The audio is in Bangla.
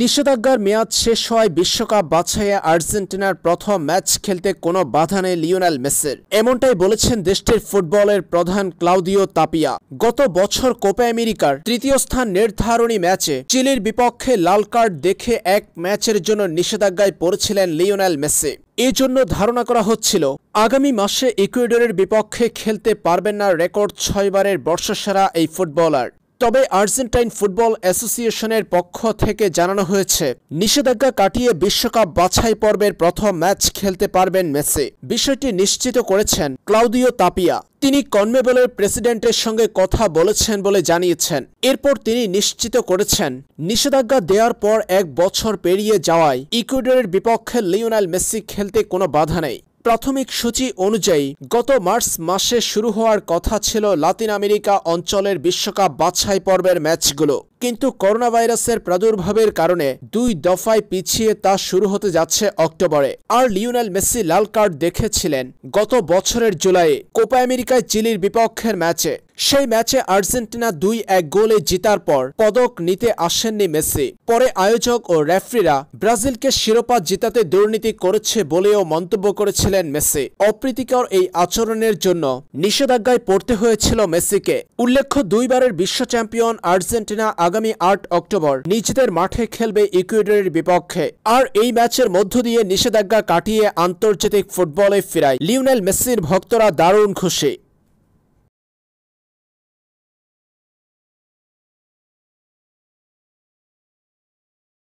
নিষেধাজ্ঞার মেয়াদ শেষ হওয়ায় বিশ্বকাপ বাছাইয়ে আর্জেন্টিনার প্রথম ম্যাচ খেলতে কোনো বাধা নেই লিওনেল মেসের এমনটাই বলেছেন দেশটির ফুটবলের প্রধান ক্লাউদিও তাপিয়া গত বছর কোপা আমেরিকার তৃতীয় স্থান নির্ধারণী ম্যাচে চিলির বিপক্ষে লাল কার্ড দেখে এক ম্যাচের জন্য নিষেধাজ্ঞায় পড়েছিলেন মেসে মেসি এজন্য ধারণা করা হচ্ছিল আগামী মাসে ইকুয়েডরের বিপক্ষে খেলতে পারবেন না রেকর্ড ছয়বারের বর্ষসেরা এই ফুটবলার তবে আর্জেন্টাইন ফুটবল অ্যাসোসিয়েশনের পক্ষ থেকে জানানো হয়েছে নিষেধাজ্ঞা কাটিয়ে বিশ্বকাপ বাছাই পর্বের প্রথম ম্যাচ খেলতে পারবেন মেসি বিষয়টি নিশ্চিত করেছেন ক্লাউদিও তাপিয়া তিনি কনমেবলের প্রেসিডেন্টের সঙ্গে কথা বলেছেন বলে জানিয়েছেন এরপর তিনি নিশ্চিত করেছেন নিষেধাজ্ঞা দেওয়ার পর এক বছর পেরিয়ে যাওয়ায় ইকুয়েডরের বিপক্ষে লিওনাল মেসি খেলতে কোনো বাধা নেই প্রাথমিক সূচি অনুযায়ী গত মার্চ মাসে শুরু হওয়ার কথা ছিল লাতিন আমেরিকা অঞ্চলের বিশ্বকাপ বাছাই পর্বের ম্যাচগুলো কিন্তু করোনা ভাইরাসের প্রাদুর্ভাবের কারণে দুই দফায় পিছিয়ে তা শুরু হতে যাচ্ছে অক্টোবরে আর লিওনেল মেসি লাল কার্ড দেখেছিলেন গত বছরের জুলাইয়ে কোপা আমেরিকায় চিলির বিপক্ষের ম্যাচে সেই ম্যাচে আর্জেন্টিনা দুই এক গোলে জিতার পর পদক নিতে আসেননি মেসি পরে আয়োজক ও রেফরিরা ব্রাজিলকে শিরোপা জিতাতে দুর্নীতি করেছে বলেও মন্তব্য করেছিলেন মেসি অপ্রীতিকর এই আচরণের জন্য নিষেধাজ্ঞায় পড়তে হয়েছিল মেসিকে উল্লেখ্য দুইবারের বিশ্ব চ্যাম্পিয়ন আর্জেন্টিনা আগামী আট অক্টোবর নিজেদের মাঠে খেলবে ইকুয়েডরের বিপক্ষে আর এই ম্যাচের মধ্য দিয়ে নিষেধাজ্ঞা কাটিয়ে আন্তর্জাতিক ফুটবলে ফেরায় লিওনেল মেসির ভক্তরা দারুণ খুশি